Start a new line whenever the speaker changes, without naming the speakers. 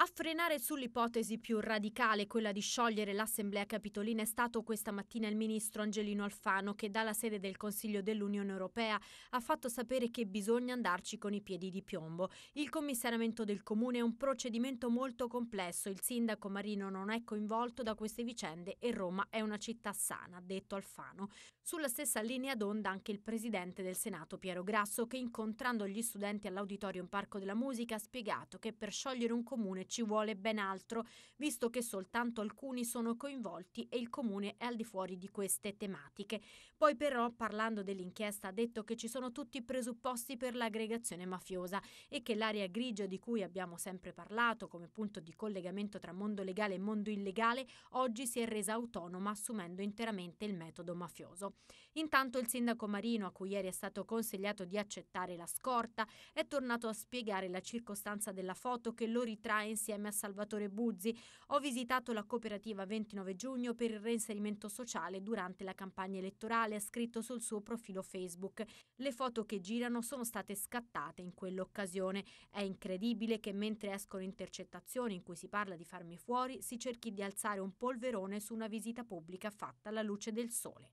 A frenare sull'ipotesi più radicale, quella di sciogliere l'Assemblea Capitolina, è stato questa mattina il ministro Angelino Alfano che dalla sede del Consiglio dell'Unione Europea ha fatto sapere che bisogna andarci con i piedi di piombo. Il commissariamento del comune è un procedimento molto complesso, il sindaco Marino non è coinvolto da queste vicende e Roma è una città sana, ha detto Alfano. Sulla stessa linea d'onda anche il presidente del Senato Piero Grasso che incontrando gli studenti all'Auditorium Parco della Musica ha spiegato che per sciogliere un comune ci vuole ben altro, visto che soltanto alcuni sono coinvolti e il comune è al di fuori di queste tematiche. Poi però, parlando dell'inchiesta, ha detto che ci sono tutti i presupposti per l'aggregazione mafiosa e che l'area grigia di cui abbiamo sempre parlato come punto di collegamento tra mondo legale e mondo illegale oggi si è resa autonoma assumendo interamente il metodo mafioso. Intanto il sindaco Marino, a cui ieri è stato consigliato di accettare la scorta, è tornato a spiegare la circostanza della foto che lo ritrae in insieme a Salvatore Buzzi. Ho visitato la cooperativa 29 giugno per il reinserimento sociale durante la campagna elettorale, ha scritto sul suo profilo Facebook. Le foto che girano sono state scattate in quell'occasione. È incredibile che mentre escono intercettazioni in cui si parla di farmi fuori, si cerchi di alzare un polverone su una visita pubblica fatta alla luce del sole.